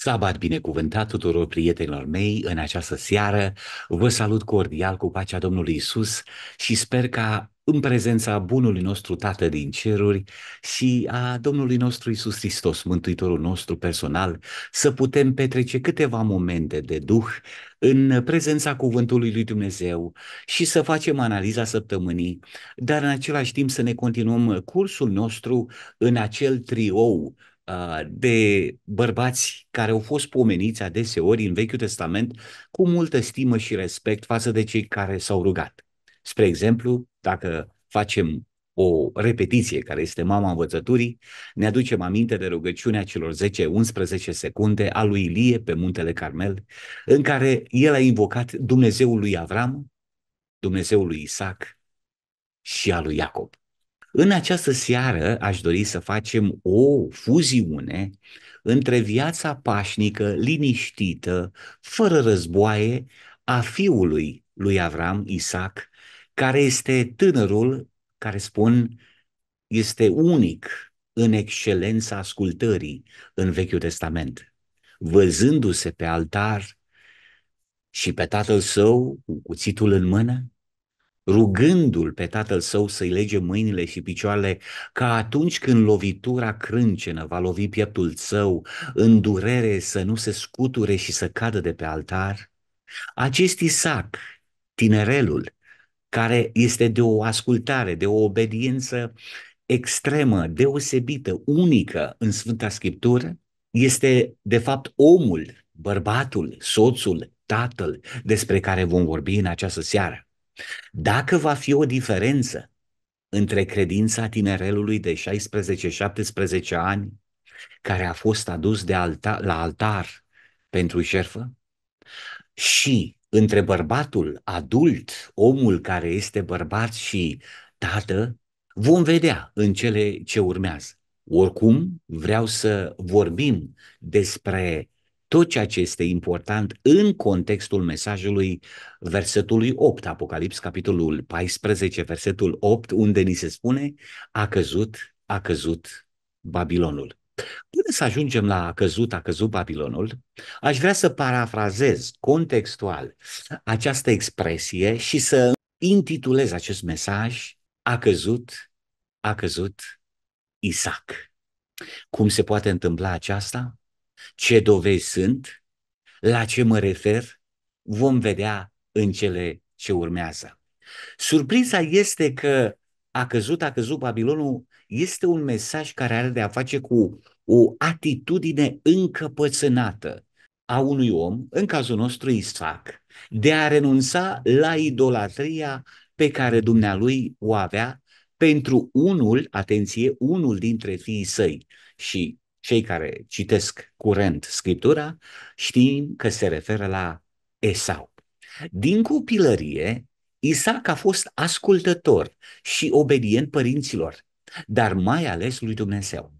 Sabat binecuvântat tuturor prietenilor mei în această seară. Vă salut cordial cu pacea Domnului Isus și sper ca în prezența bunului nostru Tată din ceruri și a Domnului nostru Isus Hristos, Mântuitorul nostru personal, să putem petrece câteva momente de duh în prezența cuvântului lui Dumnezeu și să facem analiza săptămânii, dar în același timp să ne continuăm cursul nostru în acel triou de bărbați care au fost pomeniți adeseori în Vechiul Testament cu multă stimă și respect față de cei care s-au rugat. Spre exemplu, dacă facem o repetiție care este mama învățăturii, ne aducem aminte de rugăciunea celor 10-11 secunde a lui Ilie pe muntele Carmel, în care el a invocat Dumnezeul lui Avram, Dumnezeul lui Isaac și al lui Iacob. În această seară aș dori să facem o fuziune între viața pașnică, liniștită, fără războaie, a fiului lui Avram, Isaac, care este tânărul, care spun, este unic în excelența ascultării în Vechiul Testament. Văzându-se pe altar și pe tatăl său cu cuțitul în mână, rugându-l pe tatăl său să-i lege mâinile și picioarele, ca atunci când lovitura crâncenă va lovi pieptul său, în durere să nu se scuture și să cadă de pe altar? Acest Isaac, tinerelul, care este de o ascultare, de o obediență extremă, deosebită, unică în Sfânta Scriptură, este de fapt omul, bărbatul, soțul, tatăl despre care vom vorbi în această seară. Dacă va fi o diferență între credința tinerelului de 16-17 ani, care a fost adus de alta, la altar pentru șerfă, și între bărbatul adult, omul care este bărbat și tată, vom vedea în cele ce urmează. Oricum, vreau să vorbim despre tot ceea ce este important în contextul mesajului versetului 8, Apocalips, capitolul 14, versetul 8, unde ni se spune a căzut, a căzut Babilonul. Până să ajungem la a căzut, a căzut Babilonul, aș vrea să parafrazez contextual această expresie și să intitulez acest mesaj A căzut, a căzut Isaac. Cum se poate întâmpla aceasta? Ce dovezi sunt, la ce mă refer, vom vedea în cele ce urmează. Surpriza este că a căzut, a căzut Babilonul, este un mesaj care are de a face cu o atitudine încăpățânată a unui om, în cazul nostru Isaac, de a renunța la idolatria pe care dumnealui o avea pentru unul, atenție, unul dintre fiii săi. Și cei care citesc curent Scriptura știm că se referă la Esau. Din copilărie, Isaac a fost ascultător și obedient părinților, dar mai ales lui Dumnezeu.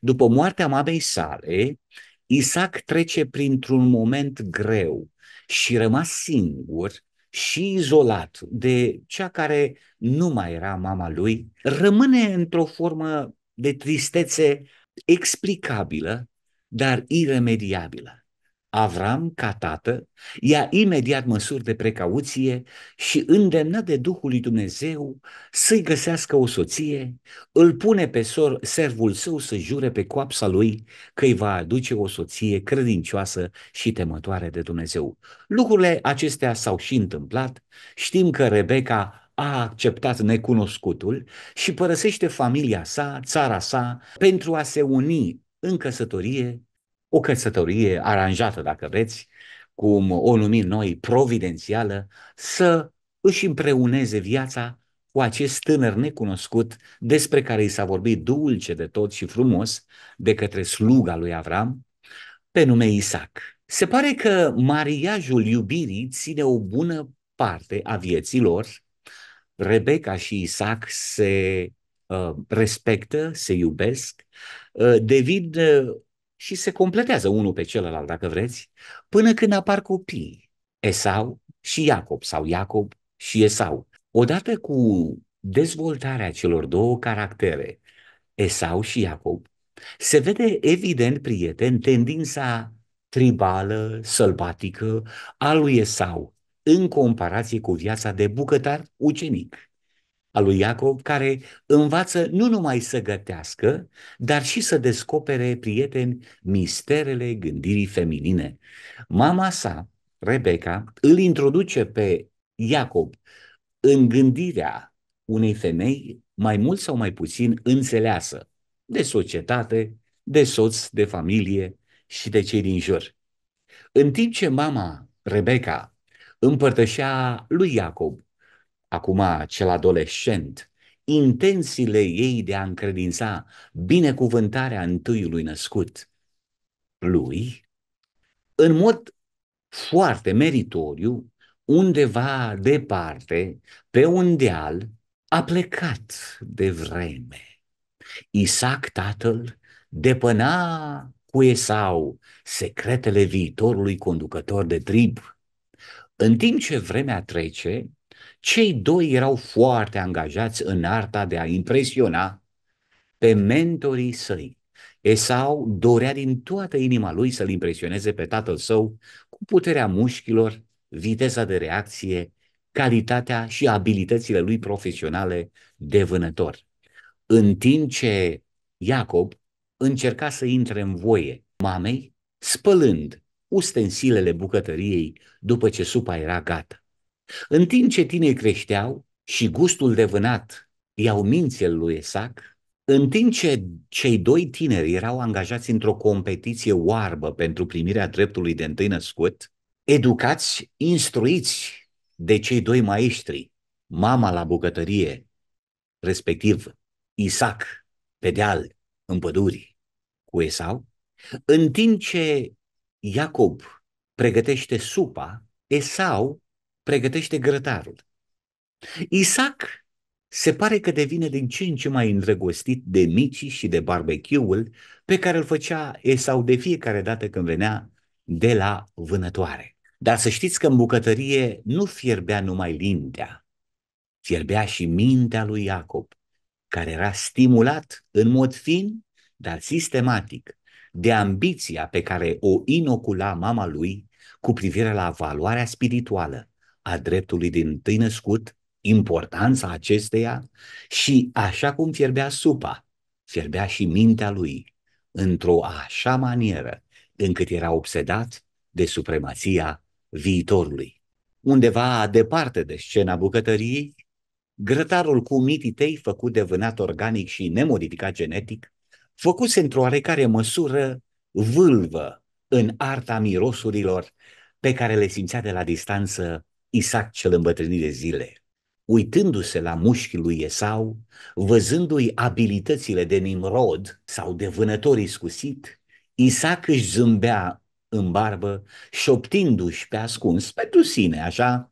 După moartea mamei sale, Isaac trece printr-un moment greu și rămas singur și izolat de cea care nu mai era mama lui, rămâne într-o formă de tristețe explicabilă, dar iremediabilă. Avram, ca tată, ia imediat măsuri de precauție și îndemnat de Duhul lui Dumnezeu să-i găsească o soție, îl pune pe sor, servul său să jure pe coapsa lui că îi va aduce o soție credincioasă și temătoare de Dumnezeu. Lucrurile acestea s-au și întâmplat. Știm că Rebecca a acceptat necunoscutul și părăsește familia sa, țara sa, pentru a se uni în căsătorie, o căsătorie aranjată, dacă vreți, cum o numim noi, providențială, să își împreuneze viața cu acest tânăr necunoscut despre care i s-a vorbit dulce de tot și frumos de către sluga lui Avram, pe nume Isaac. Se pare că mariajul iubirii ține o bună parte a vieții lor Rebecca și Isaac se uh, respectă, se iubesc, uh, devin uh, și se completează unul pe celălalt, dacă vreți, până când apar copii, Esau și Iacob, sau Iacob și Esau. Odată cu dezvoltarea celor două caractere, Esau și Iacob, se vede evident, prieten, tendința tribală, sălbatică, a lui Esau, în comparație cu viața de bucătar ucenic al lui Iacov, care învață nu numai să gătească, dar și să descopere, prieteni, misterele gândirii feminine. Mama sa, Rebecca, îl introduce pe Iacob în gândirea unei femei mai mult sau mai puțin înțeleasă de societate, de soț, de familie și de cei din jur. În timp ce mama Rebecca împărtășea lui Iacob, acum cel adolescent, intențiile ei de a încredința binecuvântarea întâiului născut lui, în mod foarte meritoriu, undeva departe, pe un deal, a plecat de vreme. Isaac tatăl depăna cu Esau secretele viitorului conducător de trib în timp ce vremea trece, cei doi erau foarte angajați în arta de a impresiona pe mentorii săi. Esau dorea din toată inima lui să-l impresioneze pe tatăl său cu puterea mușchilor, viteza de reacție, calitatea și abilitățile lui profesionale de vânător. În timp ce Iacob încerca să intre în voie mamei, spălând ustensilele bucătăriei după ce supa era gata. În timp ce tinei creșteau și gustul de vânat iau mințel lui Esac, în timp ce cei doi tineri erau angajați într-o competiție oarbă pentru primirea dreptului de întâi născut, educați, instruiți de cei doi maestri, mama la bucătărie, respectiv Isaac pe deal, în păduri, cu Esau, în timp ce Iacob pregătește supa, Esau pregătește grătarul. Isaac se pare că devine din ce în ce mai îndrăgostit de mici și de barbecue-ul pe care îl făcea Esau de fiecare dată când venea de la vânătoare. Dar să știți că în bucătărie nu fierbea numai lintea, fierbea și mintea lui Iacob, care era stimulat în mod fin, dar sistematic de ambiția pe care o inocula mama lui cu privire la valoarea spirituală a dreptului din tâi născut, importanța acesteia și așa cum fierbea supa, fierbea și mintea lui într-o așa manieră încât era obsedat de supremația viitorului. Undeva departe de scena bucătăriei, grătarul cu mititei făcut de vânat organic și nemodificat genetic făcuse într-o oarecare măsură vâlvă în arta mirosurilor pe care le simțea de la distanță Isaac cel îmbătrânit de zile. Uitându-se la mușchii lui Esau, văzându-i abilitățile de Nimrod sau de vânător iscusit, Isaac își zâmbea în barbă, șoptindu-și pe ascuns pentru sine, așa,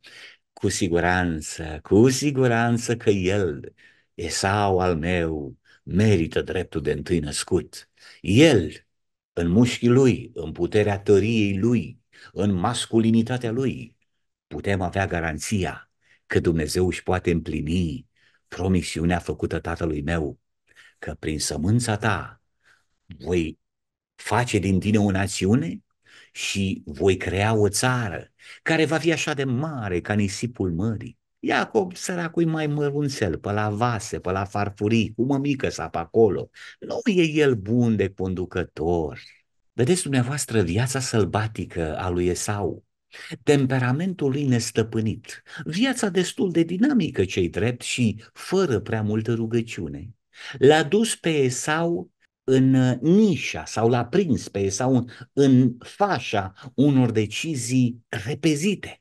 cu siguranță, cu siguranță că el, Esau al meu, merită dreptul de întâi născut. El, în mușchii lui, în puterea tăriei lui, în masculinitatea lui, putem avea garanția că Dumnezeu își poate împlini promisiunea făcută tatălui meu, că prin sămânța ta voi face din tine o națiune și voi crea o țară care va fi așa de mare ca nisipul mării Iacob, săracul, mai mărunțel, pe la vase, pe la farfurii, cu mămică sa pe acolo. Nu e el bun de conducător. Vedeți dumneavoastră viața sălbatică a lui Esau, temperamentul lui nestăpânit, viața destul de dinamică cei drept și fără prea multă rugăciune. L-a dus pe Esau în nișa sau l-a prins pe Esau în fașa unor decizii repezite.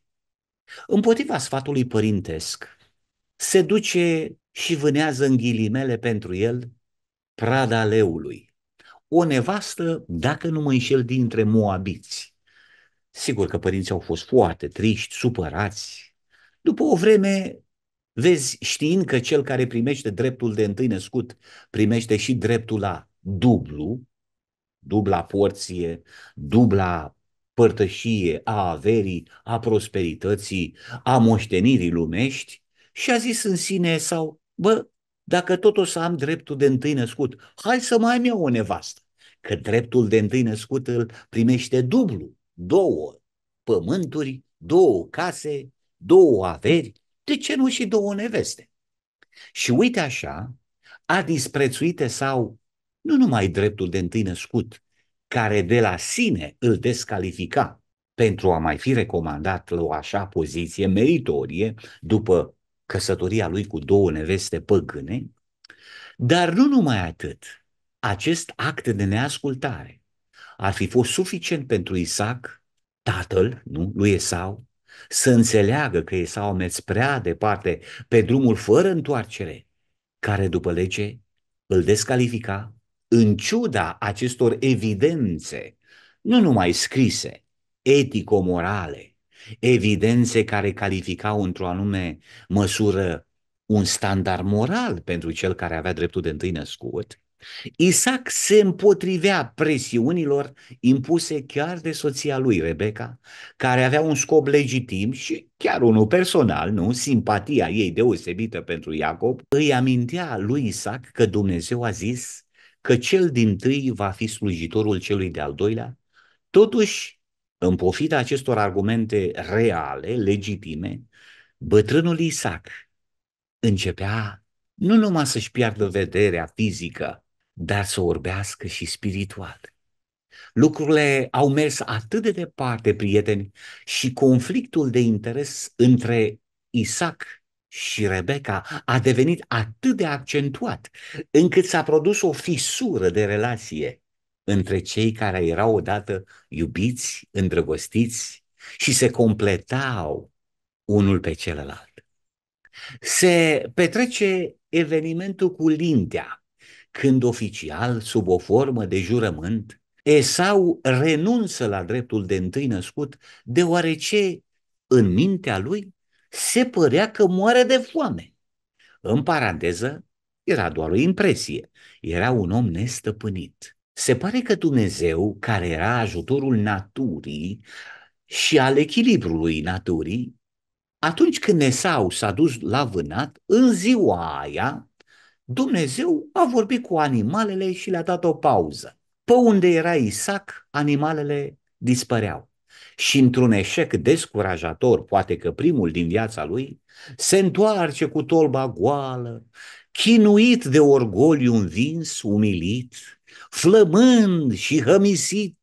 Împotriva sfatului părintesc, se duce și vânează în ghilimele pentru el prada leului, o nevastă, dacă nu mă înșel, dintre moabiți. Sigur că părinții au fost foarte triști, supărați. După o vreme, vezi, știind că cel care primește dreptul de întâi născut primește și dreptul la dublu, dubla porție, dubla părtășie a averii, a prosperității, a moștenirii lumești și a zis în sine sau, bă, dacă tot o să am dreptul de întâi născut, hai să mai am eu o nevastă, că dreptul de întâi născut îl primește dublu, două pământuri, două case, două averi, de ce nu și două neveste? Și uite așa, a disprețuite sau nu numai dreptul de întâi născut, care de la sine îl descalifica pentru a mai fi recomandat la o așa poziție meritorie după căsătoria lui cu două neveste păgâne, dar nu numai atât, acest act de neascultare ar fi fost suficient pentru Isaac, tatăl nu, lui Esau, să înțeleagă că Esau a mers prea departe pe drumul fără întoarcere, care după lege îl descalifica în ciuda acestor evidențe, nu numai scrise, etico-morale, evidențe care calificau într-o anume măsură un standard moral pentru cel care avea dreptul de întâi născut, Isaac se împotrivea presiunilor impuse chiar de soția lui, Rebecca, care avea un scop legitim și chiar unul personal, nu? Simpatia ei deosebită pentru Iacob, îi amintea lui Isaac că Dumnezeu a zis că cel din tâi va fi slujitorul celui de-al doilea, totuși, în pofida acestor argumente reale, legitime, bătrânul Isaac începea nu numai să-și piardă vederea fizică, dar să orbească și spiritual. Lucrurile au mers atât de departe, prieteni, și conflictul de interes între Isaac și Rebecca a devenit atât de accentuat încât s-a produs o fisură de relație între cei care erau odată iubiți, îndrăgostiți și se completau unul pe celălalt. Se petrece evenimentul cu lintea, când oficial, sub o formă de jurământ, Esau renunță la dreptul de întâi născut, deoarece în mintea lui se părea că moare de foame. În paranteză, era doar o impresie. Era un om nestăpânit. Se pare că Dumnezeu, care era ajutorul naturii și al echilibrului naturii, atunci când Nesau s-a dus la vânat, în ziua aia, Dumnezeu a vorbit cu animalele și le-a dat o pauză. Pe unde era Isaac, animalele dispăreau și într-un eșec descurajator, poate că primul din viața lui, se întoarce cu tolba goală, chinuit de orgoliu învins, umilit, flămând și hămisit,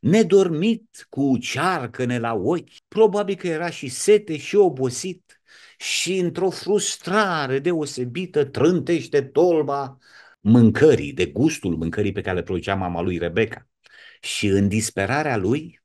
nedormit, cu cearcăne la ochi, probabil că era și sete și obosit, și într-o frustrare deosebită trântește tolba mâncării, de gustul mâncării pe care le producea mama lui Rebecca. Și în disperarea lui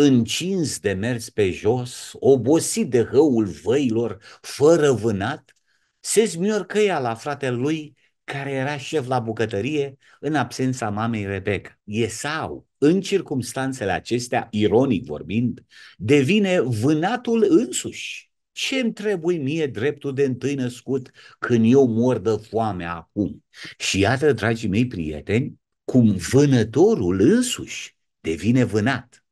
încins de mers pe jos, obosit de răul văilor, fără vânat, se zmiorcăia la fratele lui, care era șef la bucătărie, în absența mamei Rebecca. Esau, în circumstanțele acestea, ironic vorbind, devine vânatul însuși. Ce îmi trebuie mie dreptul de întâi născut când eu mor de foame acum? Și iată, dragii mei prieteni, cum vânătorul însuși devine vânat.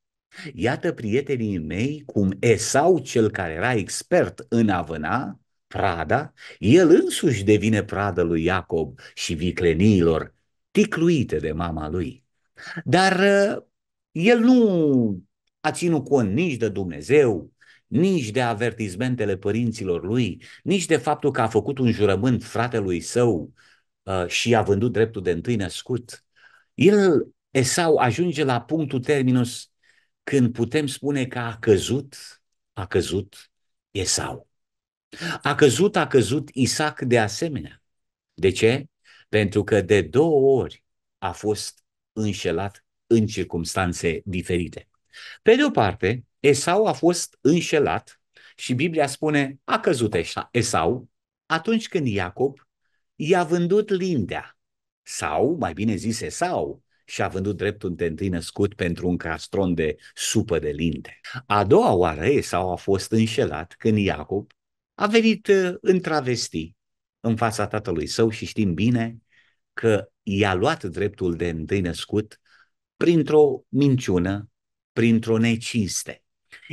Iată, prietenii mei, cum Esau, cel care era expert în a vâna, prada, el însuși devine pradă lui Iacob și vicleniilor, ticluite de mama lui. Dar uh, el nu a ținut cont nici de Dumnezeu, nici de avertizmentele părinților lui, nici de faptul că a făcut un jurământ fratelui său uh, și a vândut dreptul de întâi născut. El, Esau, ajunge la punctul terminus când putem spune că a căzut, a căzut Esau. A căzut, a căzut Isaac de asemenea. De ce? Pentru că de două ori a fost înșelat în circumstanțe diferite. Pe de o parte, Esau a fost înșelat și Biblia spune a căzut Esau atunci când Iacob i-a vândut lindea sau, mai bine zis Esau, și a vândut dreptul întâi născut pentru un castron de supă de linte. A doua oară sau a fost înșelat când Iacob a venit uh, în travesti în fața tatălui său și știm bine că i-a luat dreptul de întâi născut printr-o minciună, printr-o necinste.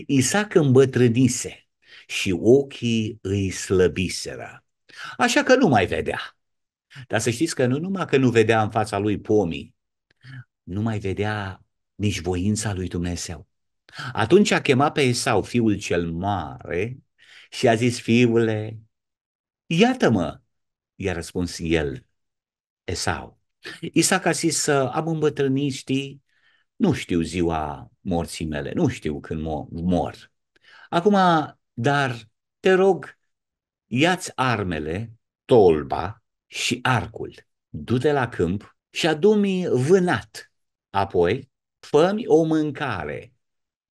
Isaac îmbătrânise și ochii îi slăbiseră, așa că nu mai vedea. Dar să știți că nu numai că nu vedea în fața lui pomii, nu mai vedea nici voința lui Dumnezeu. Atunci a chemat pe Esau, fiul cel mare, și a zis, fiule, iată-mă, i-a răspuns el, Esau. Isaac a zis, am îmbătrânit, știi, nu știu ziua morții mele, nu știu când mor. Acum, dar te rog, iați armele, tolba și arcul, du-te la câmp și adu-mi vânat Apoi, fă-mi o mâncare,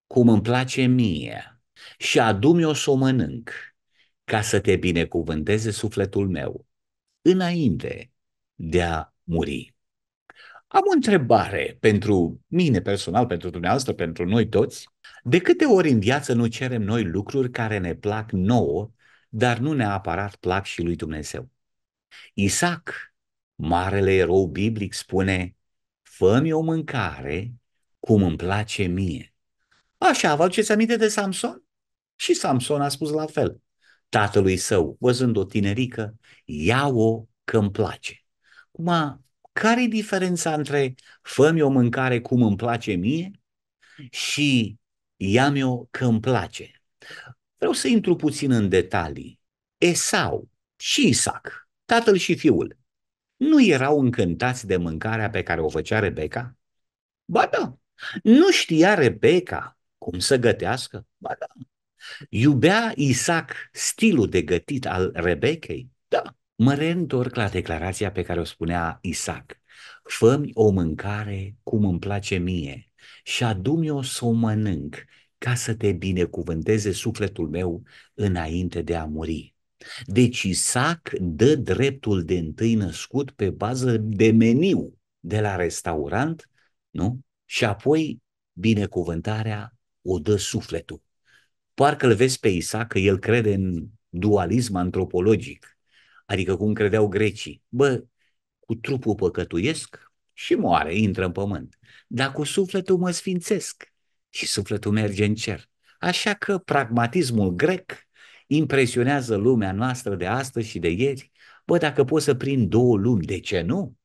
cum îmi place mie, și mi o să o mănânc, ca să te binecuvânteze sufletul meu, înainte de a muri. Am o întrebare pentru mine personal, pentru dumneavoastră, pentru noi toți. De câte ori în viață nu cerem noi lucruri care ne plac nouă, dar nu neapărat plac și lui Dumnezeu? Isaac, marele erou biblic, spune fă-mi o mâncare cum îmi place mie. Așa, vă aduceți aminte de Samson? Și Samson a spus la fel. Tatălui său, văzând o tinerică, ia-o că îmi place. a? care-i diferența între fă-mi o mâncare cum îmi place mie și ia-mi o că îmi place? Vreau să intru puțin în detalii. Esau și Isaac, tatăl și fiul, nu erau încântați de mâncarea pe care o făcea Rebecca? Ba da. Nu știa Rebecca cum să gătească? Ba da. Iubea Isaac stilul de gătit al Rebecei? Da. Mă reîntorc la declarația pe care o spunea Isaac. fă o mâncare cum îmi place mie și adu-mi o să o mănânc ca să te binecuvânteze sufletul meu înainte de a muri. Deci Isaac dă dreptul de întâi născut pe bază de meniu de la restaurant, nu? Și apoi binecuvântarea o dă sufletul. Parcă îl vezi pe Isaac că el crede în dualism antropologic, adică cum credeau grecii. Bă, cu trupul păcătuiesc și moare, intră în pământ, dar cu sufletul mă sfințesc și sufletul merge în cer. Așa că pragmatismul grec impresionează lumea noastră de astăzi și de ieri? Bă, dacă poți să prind două lumi, de ce nu?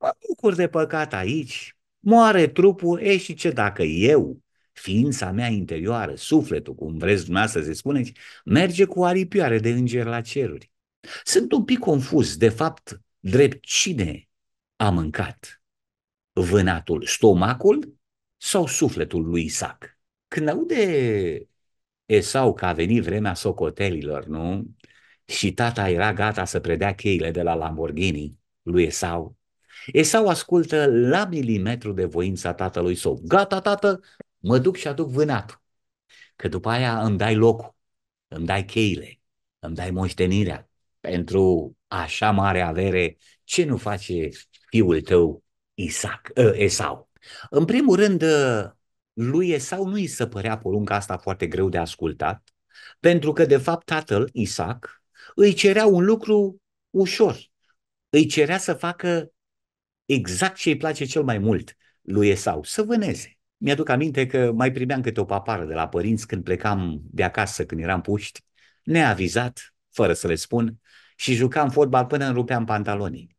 Mă bucur de păcat aici, moare trupul, e și ce dacă eu, ființa mea interioară, sufletul, cum vreți dumneavoastră să spuneți, merge cu aripioare de înger la ceruri. Sunt un pic confuz, de fapt, drept cine a mâncat vânatul, stomacul sau sufletul lui Isaac? Când aude Esau că a venit vremea socotelilor, nu? Și tata era gata să predea cheile de la Lamborghini lui Esau. Esau ascultă la milimetru de voința tatălui său. Gata, tată, mă duc și aduc vânatul. Că după aia îmi dai locul, îmi dai cheile, îmi dai moștenirea. Pentru așa mare avere, ce nu face fiul tău Isaac, uh, Esau? În primul rând, ă, lui sau nu îi se părea porunca asta foarte greu de ascultat, pentru că, de fapt, tatăl, Isaac, îi cerea un lucru ușor. Îi cerea să facă exact ce îi place cel mai mult lui Esau, să vâneze. Mi-aduc aminte că mai primeam câte o papară de la părinți când plecam de acasă, când eram puști, neavizat, fără să le spun, și jucam fotbal până îmi rupeam pantalonii.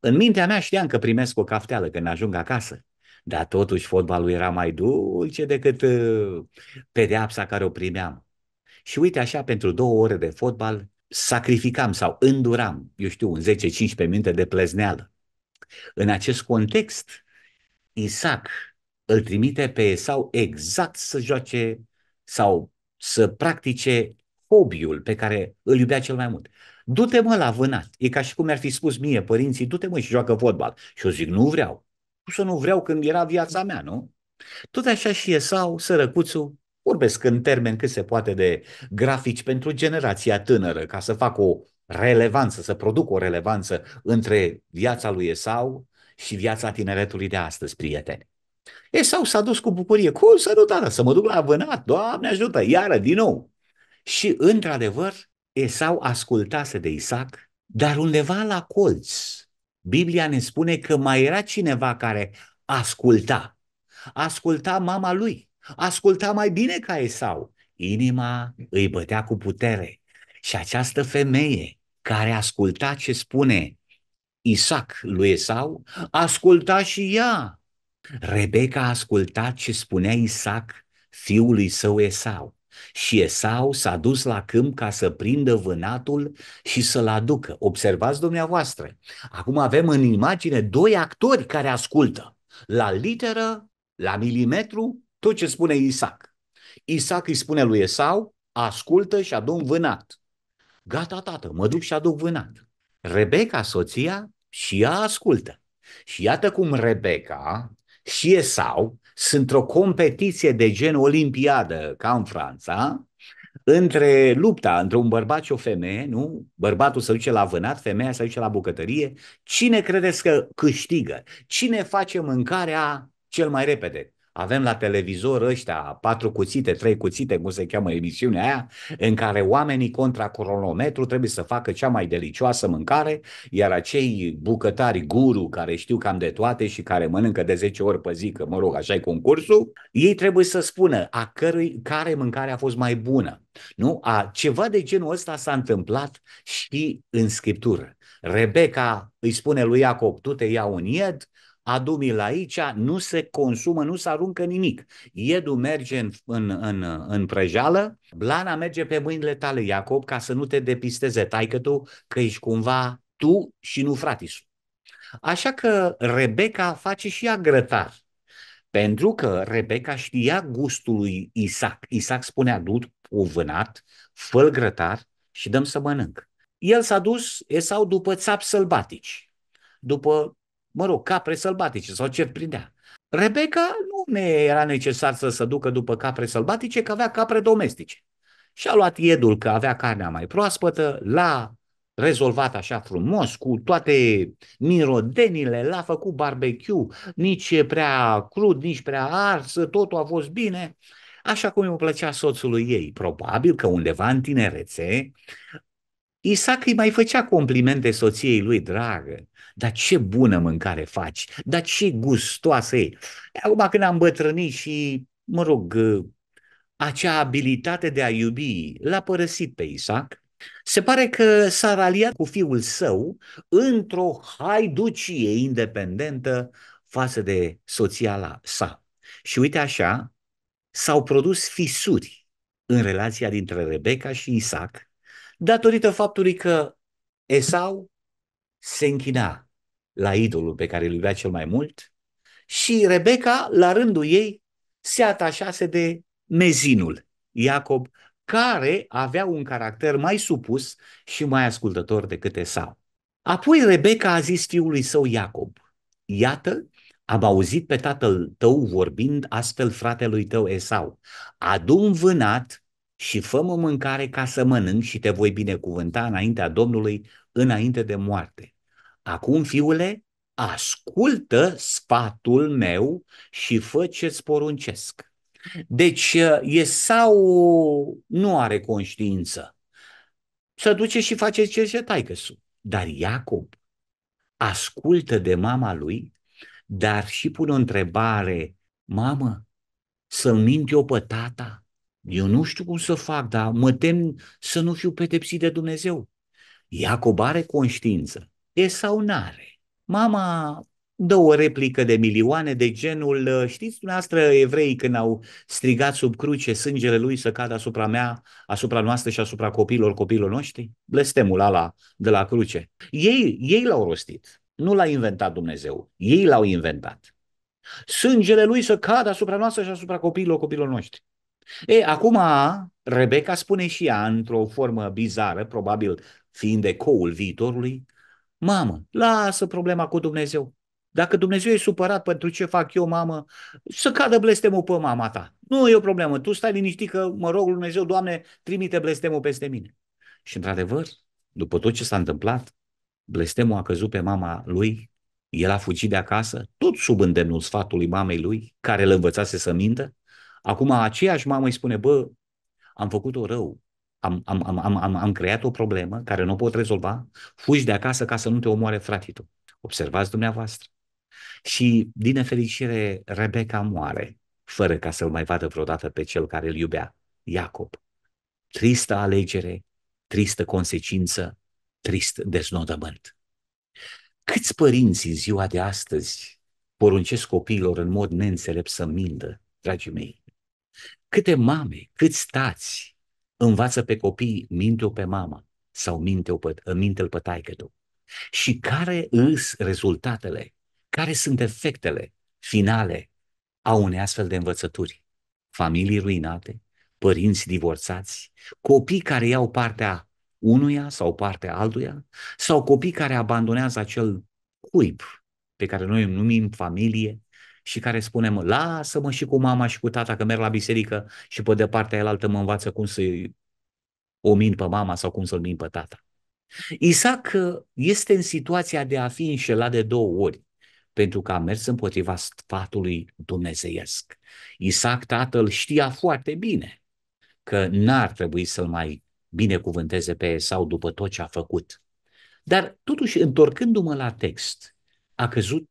În mintea mea știam că primesc o cafteală când ajung acasă, dar totuși fotbalul era mai dulce decât uh, pedeapsa care o primeam. Și uite așa, pentru două ore de fotbal, sacrificam sau înduram, eu știu, un 10-15 minute de plezneală. În acest context, Isaac îl trimite pe Esau exact să joace sau să practice hobby-ul pe care îl iubea cel mai mult. Du-te mă la vânat. E ca și cum mi-ar fi spus mie părinții, du-te mă și joacă fotbal. Și eu zic, nu vreau cum să nu vreau când era viața mea, nu? Tot așa și e sau sărăcuțul, vorbesc în termen cât se poate de grafici pentru generația tânără, ca să fac o relevanță, să produc o relevanță între viața lui Esau și viața tineretului de astăzi, prieteni. Esau s-a dus cu bucurie. Cum să nu, tată, să mă duc la vânat? Doamne ajută, iară, din nou. Și, într-adevăr, Esau ascultase de Isaac, dar undeva la colț, Biblia ne spune că mai era cineva care asculta. Asculta mama lui. Asculta mai bine ca Esau. Inima îi bătea cu putere. Și această femeie care asculta ce spune Isaac lui Esau, asculta și ea. Rebecca a ascultat ce spunea Isaac fiului său Esau. Și Esau s-a dus la câmp ca să prindă vânatul și să-l aducă. Observați dumneavoastră, acum avem în imagine doi actori care ascultă, la literă, la milimetru, tot ce spune Isaac. Isaac îi spune lui Esau, ascultă și adu vânat. Gata, tată, mă duc și aduc vânat. Rebecca, soția, și ea ascultă. Și iată cum Rebecca și Esau sunt într-o competiție de gen olimpiadă, ca în Franța, între lupta între un bărbat și o femeie, nu? Bărbatul se duce la vânat, femeia se duce la bucătărie. Cine credeți că câștigă? Cine face mâncarea cel mai repede? Avem la televizor ăștia patru cuțite, trei cuțite, cum se cheamă emisiunea aia, în care oamenii contra cronometru trebuie să facă cea mai delicioasă mâncare, iar acei bucătari guru care știu cam de toate și care mănâncă de 10 ori pe zi, că mă rog, așa e concursul, ei trebuie să spună a cărui, care mâncare a fost mai bună. Nu? A, ceva de genul ăsta s-a întâmplat și în Scriptură. Rebecca îi spune lui Iacob, tu te iau un ied, adumii la aici, nu se consumă, nu se aruncă nimic. Iedu merge în, în, în, în prăjală, blana merge pe mâinile tale, Iacob, ca să nu te depisteze taică tu că ești cumva tu și nu fratisul. Așa că Rebecca face și ea grătar. Pentru că Rebecca știa gustul lui Isaac. Isaac spunea, du o vânat, fă grătar și dăm să mănânc. El s-a dus, Esau, după țap sălbatici, după mă rog, capre sălbatice sau ce prindea. Rebecca nu ne era necesar să se ducă după capre sălbatice, că avea capre domestice. Și a luat iedul că avea carnea mai proaspătă, l-a rezolvat așa frumos, cu toate mirodenile, l-a făcut barbecue, nici prea crud, nici prea ars, totul a fost bine, așa cum îi plăcea soțului ei. Probabil că undeva în tinerețe Isaac îi mai făcea complimente soției lui, dragă, dar ce bună mâncare faci, dar ce gustoasă e. Acum când am bătrânit și, mă rog, acea abilitate de a iubi l-a părăsit pe Isaac, se pare că s-a raliat cu fiul său într-o haiducie independentă față de soția la sa. Și uite așa, s-au produs fisuri în relația dintre Rebecca și Isaac, datorită faptului că Esau se închina la idolul pe care îl iubea cel mai mult și Rebecca, la rândul ei, se atașase de mezinul Iacob, care avea un caracter mai supus și mai ascultător decât Esau. Apoi Rebecca a zis fiului său Iacob, iată, am auzit pe tatăl tău vorbind astfel fratelui tău Esau, adu un vânat și fă-mă mâncare ca să mănânc și te voi binecuvânta înaintea Domnului, înainte de moarte. Acum, fiule, ascultă sfatul meu și fă ce-ți poruncesc. Deci sau nu are conștiință. Să duce și face ce se taică Dar Iacob ascultă de mama lui, dar și pune o întrebare, mamă, să mint eu pe tata? Eu nu știu cum să fac, dar mă tem să nu fiu pedepsit de Dumnezeu. Iacob are conștiință. E sau n-are? Mama dă o replică de milioane de genul, ă, știți dumneavoastră evrei când au strigat sub cruce sângele lui să cadă asupra mea, asupra noastră și asupra copiilor, copiilor noștri? Blestemul ala de la cruce. Ei, ei l-au rostit, nu l-a inventat Dumnezeu, ei l-au inventat. Sângele lui să cadă asupra noastră și asupra copiilor, copiilor noștri. E, acum Rebecca spune și ea într-o formă bizară, probabil fiind ecoul viitorului, Mamă, lasă problema cu Dumnezeu. Dacă Dumnezeu e supărat pentru ce fac eu, mamă, să cadă blestemul pe mama ta. Nu e o problemă. Tu stai liniștit că mă rog Dumnezeu, Doamne, trimite blestemul peste mine. Și într-adevăr, după tot ce s-a întâmplat, blestemul a căzut pe mama lui, el a fugit de acasă, tot sub îndemnul sfatului mamei lui, care îl învățase să mintă, Acum aceeași mamă îi spune, bă, am făcut-o rău, am, am, am, am, am, am creat o problemă care nu pot rezolva, fugi de acasă ca să nu te omoare fratitul. Observați dumneavoastră. Și, din nefericire, Rebecca moare, fără ca să-l mai vadă vreodată pe cel care îl iubea, Iacob. Tristă alegere, tristă consecință, trist deznodământ. Câți părinți în ziua de astăzi poruncesc copiilor în mod neînțelept să mindă, dragii mei? Câte mame, câți stați învață pe copii minte-o pe mama sau minte-o pe, ă, minte-l pe taică Și care îs rezultatele, care sunt efectele finale a unei astfel de învățături? Familii ruinate, părinți divorțați, copii care iau partea unuia sau partea altuia, sau copii care abandonează acel cuib pe care noi îl numim familie și care spunem, lasă-mă și cu mama și cu tata că merg la biserică și pe de partea elaltă mă învață cum să o min pe mama sau cum să-l min pe tata. Isaac uh, este în situația de a fi înșelat de două ori pentru că a mers împotriva sfatului dumnezeiesc. Isaac tatăl știa foarte bine că n-ar trebui să-l mai binecuvânteze pe sau după tot ce a făcut. Dar totuși, întorcându-mă la text, a căzut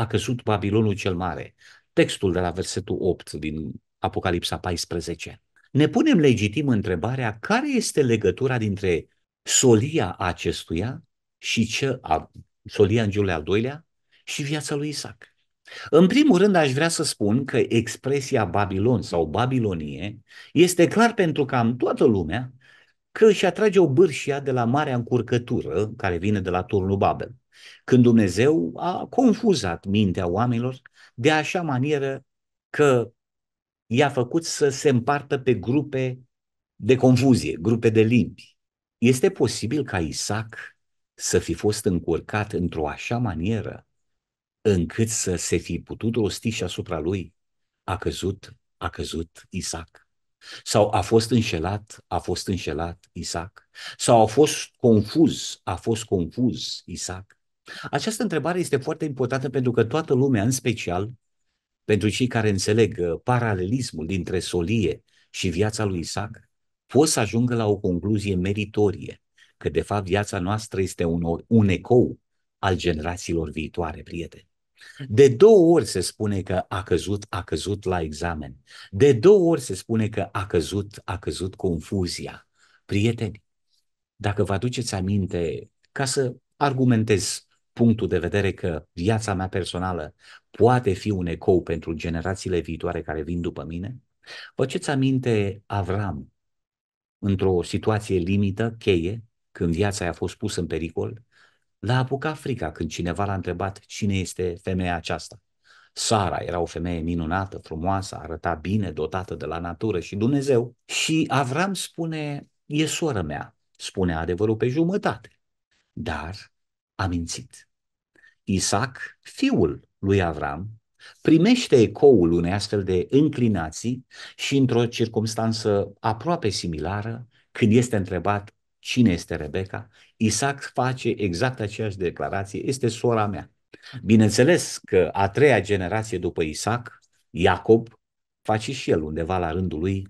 a căzut Babilonul cel mare. Textul de la versetul 8 din Apocalipsa 14. Ne punem legitim întrebarea care este legătura dintre solia acestuia și ce a, solia în al doilea și viața lui Isaac. În primul rând aș vrea să spun că expresia Babilon sau Babilonie este clar pentru cam toată lumea că își atrage o bârșia de la marea încurcătură care vine de la turnul Babel când Dumnezeu a confuzat mintea oamenilor de așa manieră că i-a făcut să se împartă pe grupe de confuzie, grupe de limbi. Este posibil ca Isaac să fi fost încurcat într-o așa manieră încât să se fi putut rosti și asupra lui a căzut, a căzut Isaac. Sau a fost înșelat, a fost înșelat Isaac. Sau a fost confuz, a fost confuz Isaac. Această întrebare este foarte importantă pentru că toată lumea, în special pentru cei care înțeleg uh, paralelismul dintre solie și viața lui Isaac, pot să ajungă la o concluzie meritorie, că de fapt viața noastră este un, un ecou al generațiilor viitoare, prieteni. De două ori se spune că a căzut, a căzut la examen. De două ori se spune că a căzut, a căzut confuzia. Prieteni, dacă vă aduceți aminte, ca să argumentez punctul de vedere că viața mea personală poate fi un ecou pentru generațiile viitoare care vin după mine? Vă Faceți aminte Avram într-o situație limită, cheie, când viața i-a fost pusă în pericol, l-a apucat frica când cineva l-a întrebat cine este femeia aceasta. Sara era o femeie minunată, frumoasă, arăta bine, dotată de la natură și Dumnezeu. Și Avram spune, e soră mea, spune adevărul pe jumătate, dar a mințit. Isaac, fiul lui Avram, primește ecoul unei astfel de înclinații și într-o circumstanță aproape similară, când este întrebat cine este Rebecca, Isaac face exact aceeași declarație, este sora mea. Bineînțeles că a treia generație după Isaac, Iacob, face și el undeva la rândul lui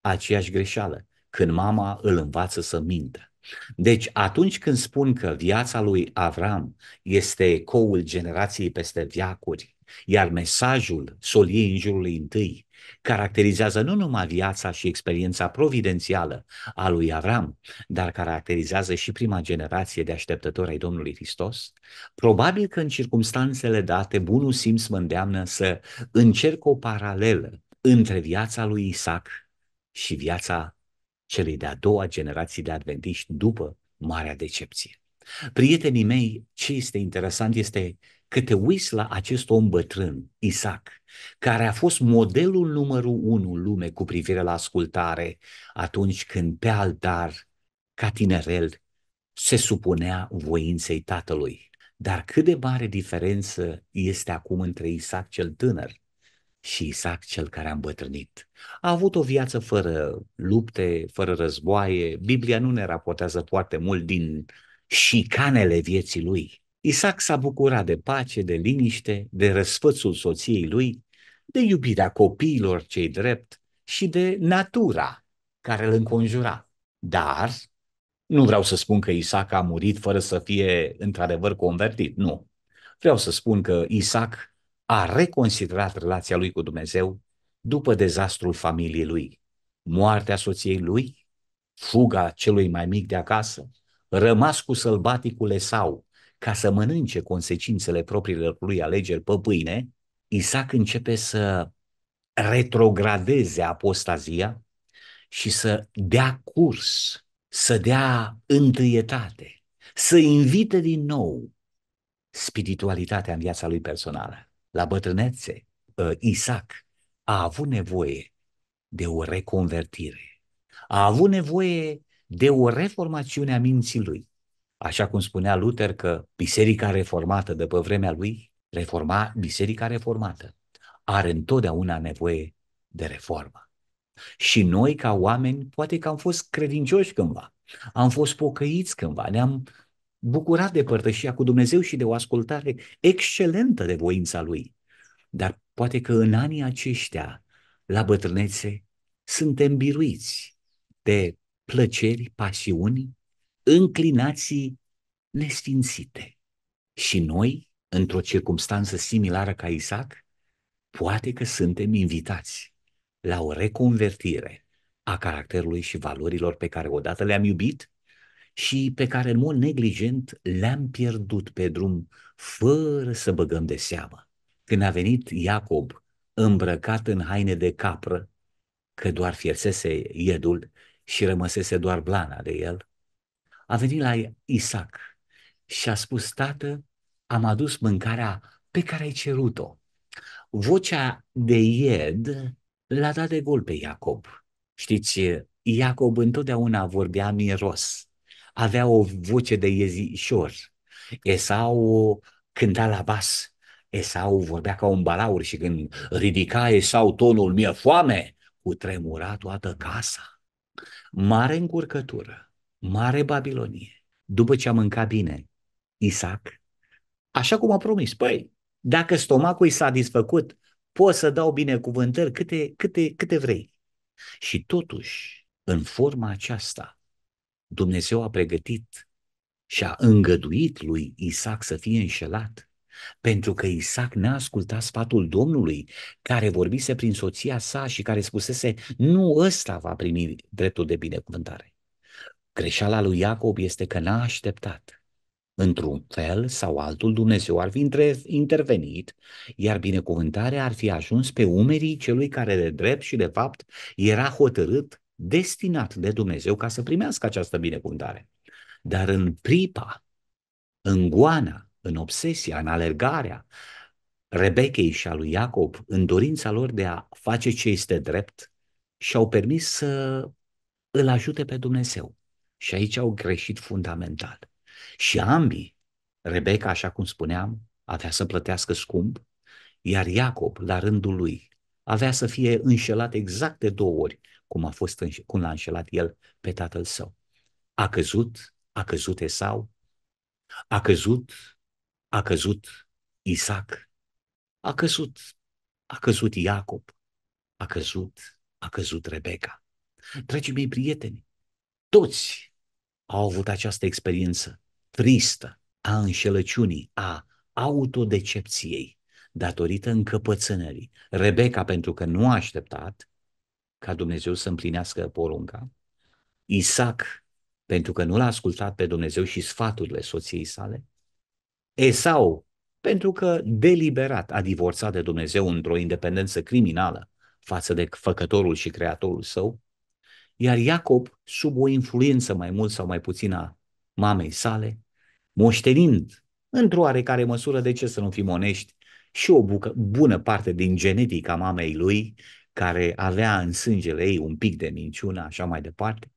aceeași greșeală, când mama îl învață să mintă. Deci atunci când spun că viața lui Avram este ecoul generației peste viacuri, iar mesajul soliei în jurul întâi caracterizează nu numai viața și experiența providențială a lui Avram, dar caracterizează și prima generație de așteptători ai Domnului Hristos, probabil că în circumstanțele date, bunul simț mă îndeamnă să încerc o paralelă între viața lui Isaac și viața celei de-a doua generații de adventiști după Marea Decepție. Prietenii mei, ce este interesant este că te uiți la acest om bătrân, Isaac, care a fost modelul numărul unu în lume cu privire la ascultare atunci când pe altar, ca tinerel, se supunea voinței tatălui. Dar cât de mare diferență este acum între Isaac cel tânăr și Isaac cel care a îmbătrânit. A avut o viață fără lupte, fără războaie. Biblia nu ne raportează foarte mult din șicanele vieții lui. Isaac s-a bucurat de pace, de liniște, de răsfățul soției lui, de iubirea copiilor cei drept și de natura care îl înconjura. Dar nu vreau să spun că Isaac a murit fără să fie într-adevăr convertit, nu. Vreau să spun că Isaac a reconsiderat relația lui cu Dumnezeu după dezastrul familiei lui, moartea soției lui, fuga celui mai mic de acasă, rămas cu sălbaticul sau ca să mănânce consecințele propriilor lui alegeri pe pâine, Isaac începe să retrogradeze apostazia și să dea curs, să dea întâietate, să invite din nou spiritualitatea în viața lui personală la bătrânețe, uh, Isaac a avut nevoie de o reconvertire. A avut nevoie de o reformațiune a minții lui. Așa cum spunea Luther că biserica reformată de pe vremea lui, reforma, biserica reformată, are întotdeauna nevoie de reformă. Și noi, ca oameni, poate că am fost credincioși cândva, am fost pocăiți cândva, ne-am bucurat de părtășia cu Dumnezeu și de o ascultare excelentă de voința Lui. Dar poate că în anii aceștia, la bătrânețe, suntem biruiți de plăceri, pasiuni, înclinații nesfințite. Și noi, într-o circumstanță similară ca Isaac, poate că suntem invitați la o reconvertire a caracterului și valorilor pe care odată le-am iubit și pe care în mod neglijent le-am pierdut pe drum fără să băgăm de seamă. Când a venit Iacob îmbrăcat în haine de capră, că doar fiersese iedul și rămăsese doar blana de el, a venit la Isaac și a spus, tată, am adus mâncarea pe care ai cerut-o. Vocea de ied l-a dat de gol pe Iacob. Știți, Iacob întotdeauna vorbea miros avea o voce de iezișor. Esau cânta la bas, Esau vorbea ca un balaur și când ridica Esau tonul mie foame, cu tremura toată casa. Mare încurcătură, mare Babilonie. După ce a mâncat bine, Isaac, așa cum a promis, păi, dacă stomacul i s-a disfăcut, pot să dau binecuvântări câte, câte, câte vrei. Și totuși, în forma aceasta, Dumnezeu a pregătit și a îngăduit lui Isaac să fie înșelat, pentru că Isaac n-a ascultat sfatul Domnului, care vorbise prin soția sa și care spusese, nu ăsta va primi dreptul de binecuvântare. Greșeala lui Iacob este că n-a așteptat. Într-un fel sau altul, Dumnezeu ar fi intervenit, iar binecuvântarea ar fi ajuns pe umerii celui care de drept și de fapt era hotărât destinat de Dumnezeu ca să primească această binecuvântare. Dar în pripa, în goana, în obsesia, în alergarea Rebechei și a lui Iacob, în dorința lor de a face ce este drept, și-au permis să îl ajute pe Dumnezeu. Și aici au greșit fundamental. Și ambii, Rebecca, așa cum spuneam, avea să plătească scump, iar Iacob, la rândul lui, avea să fie înșelat exact de două ori cum, a fost, cum l-a înșelat el pe tatăl său. A căzut, a căzut Esau, a căzut, a căzut Isaac, a căzut, a căzut Iacob, a căzut, a căzut Rebecca. Dragii mei prieteni, toți au avut această experiență tristă a înșelăciunii, a autodecepției datorită încăpățânării. Rebecca pentru că nu a așteptat, ca Dumnezeu să împlinească porunca. Isaac, pentru că nu l-a ascultat pe Dumnezeu și sfaturile soției sale. Esau, pentru că deliberat a divorțat de Dumnezeu într-o independență criminală față de făcătorul și creatorul său, iar Iacob, sub o influență mai mult sau mai puțin a mamei sale, moștenind într-o oarecare măsură, de ce să nu fim onești, și o bucă, bună parte din genetica mamei lui care avea în sângele ei un pic de minciună, așa mai departe,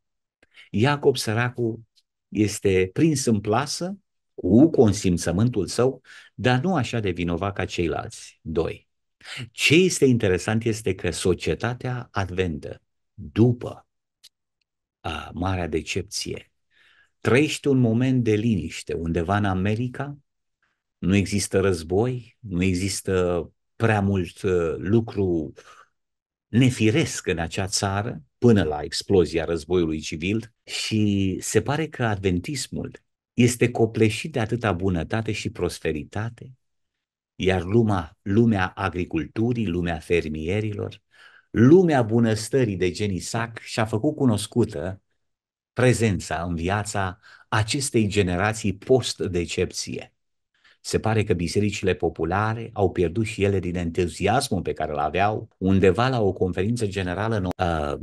Iacob săracul este prins în plasă cu consimțământul său, dar nu așa de vinovat ca ceilalți doi. Ce este interesant este că societatea adventă, după a, marea decepție, trăiește un moment de liniște undeva în America, nu există război, nu există prea mult uh, lucru nefiresc în acea țară până la explozia războiului civil și se pare că adventismul este copleșit de atâta bunătate și prosperitate, iar lumea, lumea agriculturii, lumea fermierilor, lumea bunăstării de genisac și-a făcut cunoscută prezența în viața acestei generații post-decepție. Se pare că bisericile populare au pierdut și ele din entuziasmul pe care îl aveau. Undeva la o conferință generală,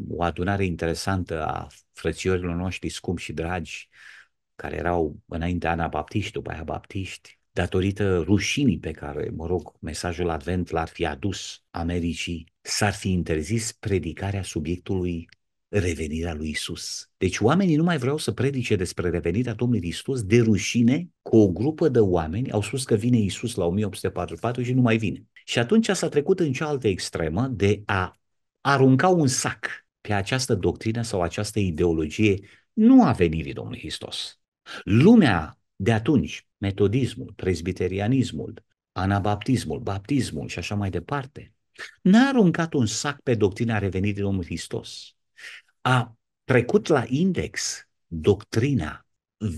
o adunare interesantă a frățiorilor noștri scumpi și dragi, care erau înainte anabaptiști, după aia baptiști, datorită rușinii pe care, mă rog, mesajul advent l-ar fi adus Americii, s-ar fi interzis predicarea subiectului revenirea lui Isus. Deci oamenii nu mai vreau să predice despre revenirea Domnului Isus de rușine cu o grupă de oameni au spus că vine Isus la 1844 și nu mai vine. Și atunci s-a trecut în cealaltă extremă de a arunca un sac pe această doctrină sau această ideologie nu a venirii Domnului Hristos. Lumea de atunci, metodismul, presbiterianismul, anabaptismul, baptismul și așa mai departe, n-a aruncat un sac pe doctrina revenirii Domnului Hristos a trecut la index doctrina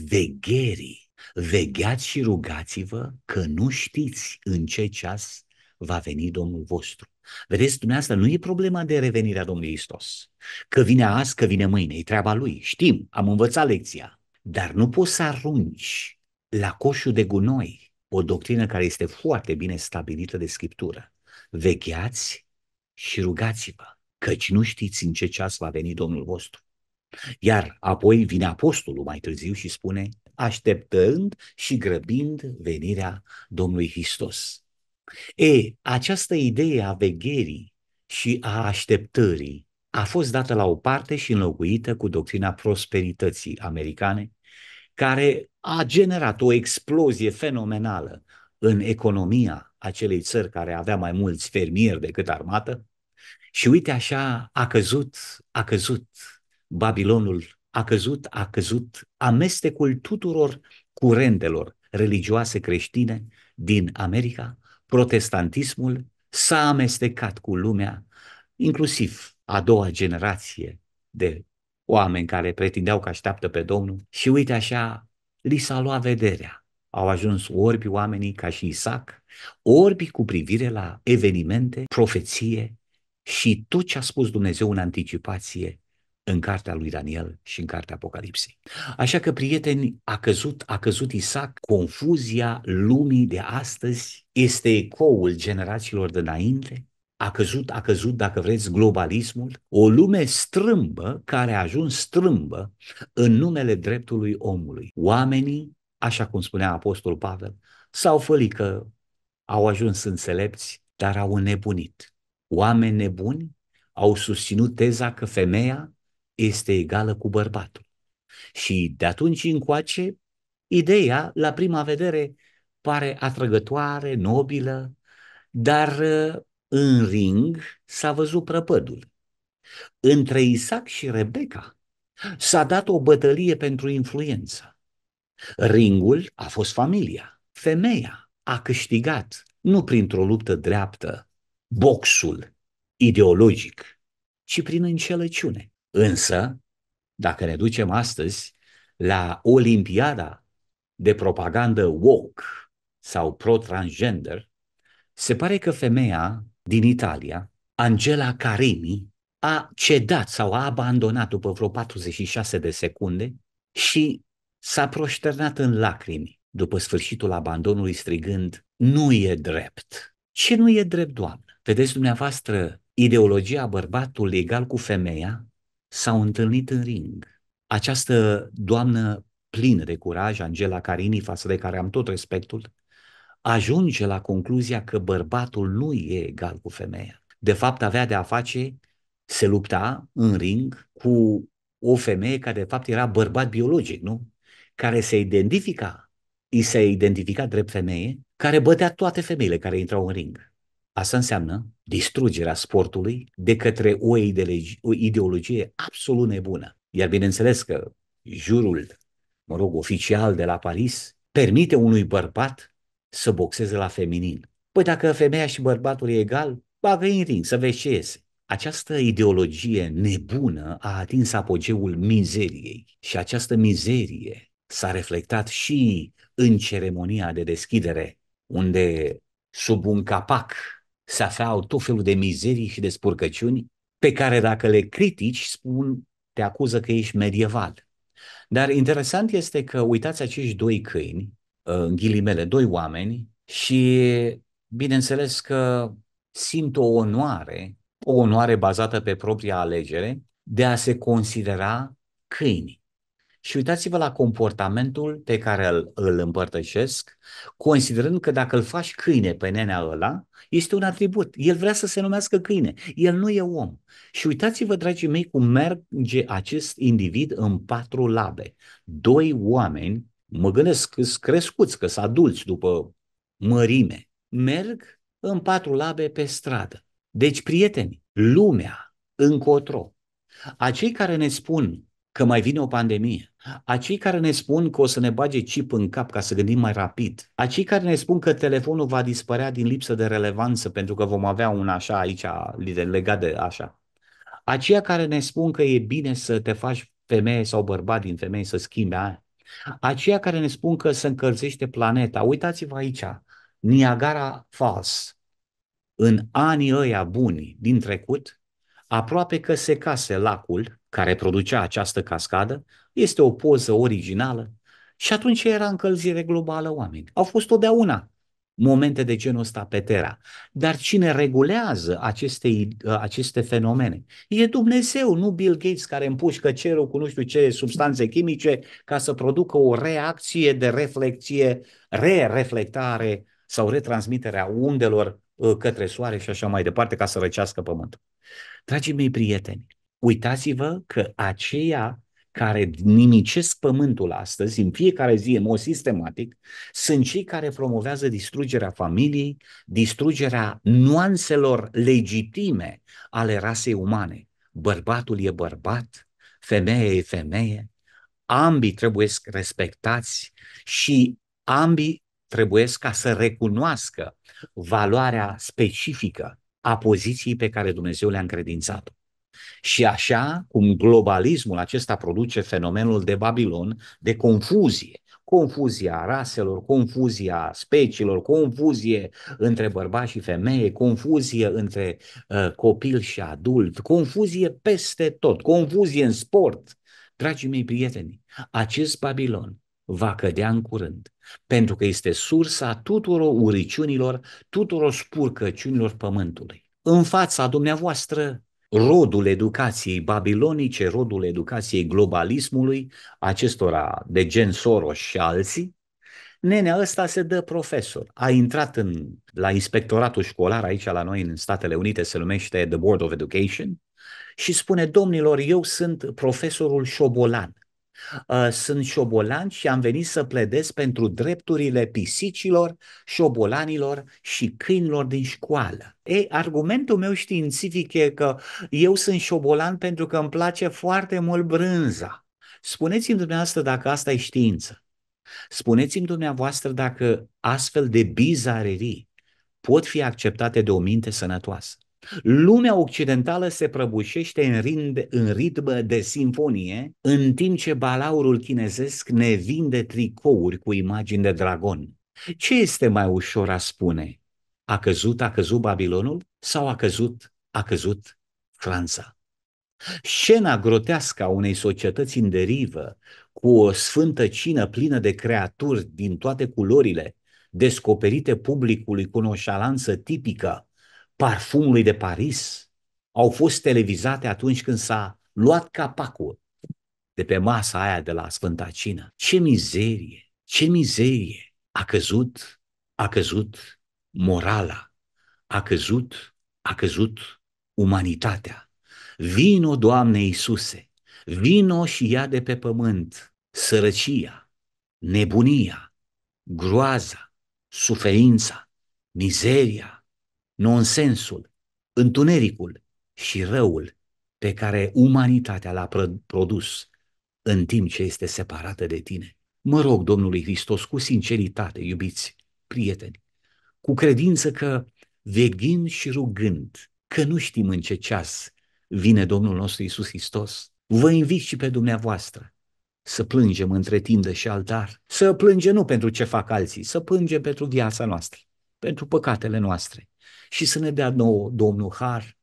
vegherii. Vegheați și rugați-vă că nu știți în ce ceas va veni Domnul vostru. Vedeți, dumneavoastră, nu e problema de revenirea Domnului Hristos. Că vine azi, că vine mâine, e treaba lui. Știm, am învățat lecția. Dar nu poți să arunci la coșul de gunoi o doctrină care este foarte bine stabilită de Scriptură. Vegheați și rugați-vă căci nu știți în ce ceas va veni Domnul vostru. Iar apoi vine apostolul mai târziu și spune, așteptând și grăbind venirea Domnului Hristos. E, această idee a vegherii și a așteptării a fost dată la o parte și înlocuită cu doctrina prosperității americane, care a generat o explozie fenomenală în economia acelei țări care avea mai mulți fermieri decât armată, și uite așa a căzut, a căzut Babilonul, a căzut, a căzut amestecul tuturor curentelor religioase creștine din America, protestantismul s-a amestecat cu lumea, inclusiv a doua generație de oameni care pretindeau că așteaptă pe Domnul și uite așa li s-a luat vederea. Au ajuns orbi oamenii ca și Isaac, orbi cu privire la evenimente, profeție, și tot ce a spus Dumnezeu în anticipație în cartea lui Daniel și în cartea Apocalipsei. Așa că, prieteni, a căzut, a căzut Isaac, confuzia lumii de astăzi este ecoul generațiilor de înainte, a căzut, a căzut, dacă vreți, globalismul, o lume strâmbă care a ajuns strâmbă în numele dreptului omului. Oamenii, așa cum spunea Apostol Pavel, s-au fălit că au ajuns înțelepți, dar au înnebunit oameni nebuni au susținut teza că femeia este egală cu bărbatul. Și de atunci încoace, ideea, la prima vedere, pare atrăgătoare, nobilă, dar uh, în ring s-a văzut prăpădul. Între Isaac și Rebecca s-a dat o bătălie pentru influență. Ringul a fost familia. Femeia a câștigat, nu printr-o luptă dreaptă, boxul ideologic, ci prin înșelăciune. Însă, dacă ne ducem astăzi la Olimpiada de propagandă woke sau pro-transgender, se pare că femeia din Italia, Angela Carini, a cedat sau a abandonat după vreo 46 de secunde și s-a proșternat în lacrimi după sfârșitul abandonului strigând, nu e drept. Ce nu e drept, Doamne? Vedeți dumneavoastră, ideologia bărbatul egal cu femeia s-au întâlnit în ring. Această doamnă plină de curaj, Angela Carini, față de care am tot respectul, ajunge la concluzia că bărbatul nu e egal cu femeia. De fapt, avea de a face, se lupta în ring cu o femeie care, de fapt, era bărbat biologic, nu? Care se identifica, îi se identifica drept femeie, care bătea toate femeile care intrau în ring. Asta înseamnă distrugerea sportului de către o ideologie, absolut nebună. Iar bineînțeles că jurul, mă rog, oficial de la Paris, permite unui bărbat să boxeze la feminin. Păi dacă femeia și bărbatul e egal, bagă în ring, să vezi ce iese. Această ideologie nebună a atins apogeul mizeriei și această mizerie s-a reflectat și în ceremonia de deschidere, unde sub un capac se aflau tot felul de mizerii și de spurcăciuni pe care dacă le critici spun, te acuză că ești medieval. Dar interesant este că uitați acești doi câini, ă, în ghilimele, doi oameni și bineînțeles că simt o onoare, o onoare bazată pe propria alegere, de a se considera câini și uitați-vă la comportamentul pe care îl, îl împărtășesc, considerând că dacă îl faci câine pe nenea ăla, este un atribut. El vrea să se numească câine. El nu e om. Și uitați-vă, dragii mei, cum merge acest individ în patru labe. Doi oameni, mă gândesc că sunt crescuți, că sunt adulți după mărime, merg în patru labe pe stradă. Deci, prieteni, lumea încotro. Acei care ne spun că mai vine o pandemie. Acei care ne spun că o să ne bage chip în cap ca să gândim mai rapid. Acei care ne spun că telefonul va dispărea din lipsă de relevanță pentru că vom avea un așa aici legat de așa. Aceia care ne spun că e bine să te faci femeie sau bărbat din femeie să schimbe aia. Aceia care ne spun că se încălzește planeta. Uitați-vă aici, Niagara Falls. În anii ăia buni din trecut, Aproape că se case lacul care producea această cascadă, este o poză originală și atunci era încălzire globală oameni. Au fost totdeauna momente de genul ăsta pe Terra. Dar cine regulează aceste, ă, aceste fenomene? E Dumnezeu, nu Bill Gates care împușcă cerul cu nu știu ce substanțe chimice ca să producă o reacție de reflecție, re-reflectare sau retransmiterea undelor ă, către soare și așa mai departe ca să răcească pământul. Dragii mei prieteni, uitați-vă că aceia care nimicesc pământul astăzi, în fiecare zi, în mod sistematic, sunt cei care promovează distrugerea familiei, distrugerea nuanțelor legitime ale rasei umane. Bărbatul e bărbat, femeia e femeie, ambii trebuie respectați și ambii trebuie ca să recunoască valoarea specifică a poziției pe care Dumnezeu le-a încredințat-o. Și așa cum globalismul acesta produce fenomenul de Babilon, de confuzie, confuzia raselor, confuzia speciilor, confuzie între bărbați și femeie, confuzie între uh, copil și adult, confuzie peste tot, confuzie în sport. Dragii mei prieteni, acest Babilon va cădea în curând, pentru că este sursa tuturor uriciunilor, tuturor spurcăciunilor pământului. În fața dumneavoastră, rodul educației babilonice, rodul educației globalismului, acestora de gen Soros și alții, nenea ăsta se dă profesor. A intrat în, la inspectoratul școlar aici la noi în Statele Unite, se numește The Board of Education, și spune, domnilor, eu sunt profesorul șobolan. Uh, sunt șobolan și am venit să pledez pentru drepturile pisicilor, șobolanilor și câinilor din școală. Ei, argumentul meu științific e că eu sunt șobolan pentru că îmi place foarte mult brânza. Spuneți-mi dumneavoastră dacă asta e știință. Spuneți-mi dumneavoastră dacă astfel de bizarerii pot fi acceptate de o minte sănătoasă. Lumea occidentală se prăbușește în, rind, în ritmă de sinfonie, în timp ce balaurul chinezesc ne vinde tricouri cu imagini de dragon. Ce este mai ușor a spune? A căzut, a căzut Babilonul sau a căzut, a căzut Franța? Scena grotească a unei societăți în derivă, cu o sfântă cină plină de creaturi din toate culorile, descoperite publicului cu o șalanță tipică, parfumului de Paris au fost televizate atunci când s-a luat capacul de pe masa aia de la Sfânta Cină. Ce mizerie, ce mizerie! A căzut, a căzut morala, a căzut, a căzut umanitatea. Vino, Doamne Iisuse, vino și ia de pe pământ sărăcia, nebunia, groaza, suferința, mizeria, nonsensul, întunericul și răul pe care umanitatea l-a produs în timp ce este separată de tine. Mă rog Domnului Hristos cu sinceritate, iubiți prieteni, cu credință că veghind și rugând, că nu știm în ce ceas vine Domnul nostru Isus Hristos, vă invit și pe dumneavoastră să plângem între tindă și altar, să plângem nu pentru ce fac alții, să plângem pentru viața noastră, pentru păcatele noastre, și să ne dea nouă Domnul Har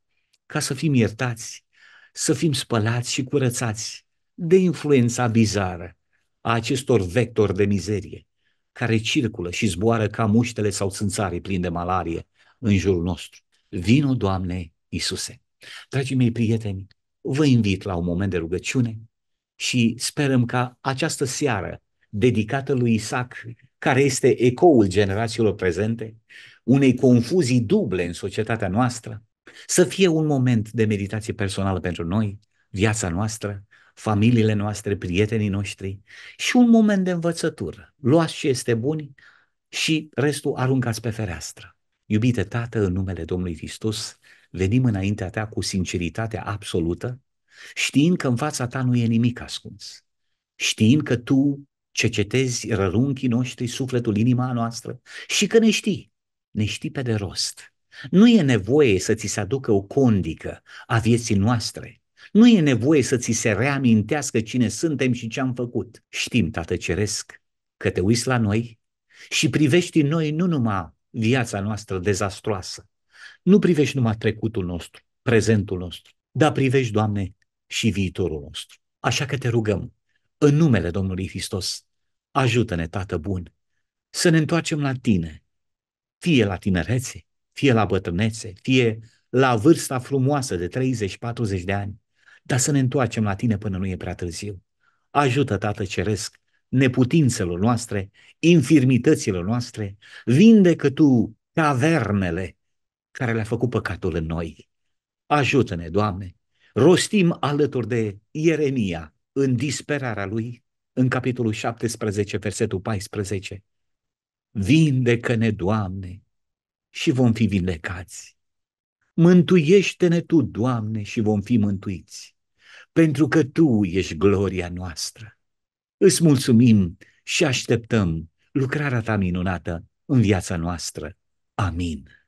ca să fim iertați, să fim spălați și curățați de influența bizară a acestor vectori de mizerie care circulă și zboară ca muștele sau țânțarii plini de malarie în jurul nostru. Vino, Doamne Iisuse! Dragii mei prieteni, vă invit la un moment de rugăciune și sperăm ca această seară dedicată lui Isaac, care este ecoul generațiilor prezente, unei confuzii duble în societatea noastră, să fie un moment de meditație personală pentru noi, viața noastră, familiile noastre, prietenii noștri și un moment de învățătură. Luați ce este bun și restul aruncați pe fereastră. Iubite Tată, în numele Domnului Hristos, venim înaintea Ta cu sinceritatea absolută, știind că în fața Ta nu e nimic ascuns, știind că Tu cercetezi rărunchii noștri, sufletul, inima noastră și că ne știi ne știi pe de rost. Nu e nevoie să ți se aducă o condică a vieții noastre. Nu e nevoie să ți se reamintească cine suntem și ce am făcut. Știm, Tată Ceresc, că te uiți la noi și privești în noi nu numai viața noastră dezastroasă, nu privești numai trecutul nostru, prezentul nostru, dar privești, Doamne, și viitorul nostru. Așa că te rugăm, în numele Domnului Hristos, ajută-ne, Tată bun, să ne întoarcem la Tine, fie la tinerețe, fie la bătrânețe, fie la vârsta frumoasă de 30-40 de ani, dar să ne întoarcem la tine până nu e prea târziu. Ajută, Tată Ceresc, neputințelor noastre, infirmităților noastre, vindecă Tu cavernele care le-a făcut păcatul în noi. Ajută-ne, Doamne! Rostim alături de Ieremia în disperarea lui, în capitolul 17, versetul 14, Vindecă-ne, Doamne, și vom fi vindecați. Mântuiește-ne Tu, Doamne, și vom fi mântuiți, pentru că Tu ești gloria noastră. Îți mulțumim și așteptăm lucrarea Ta minunată în viața noastră. Amin.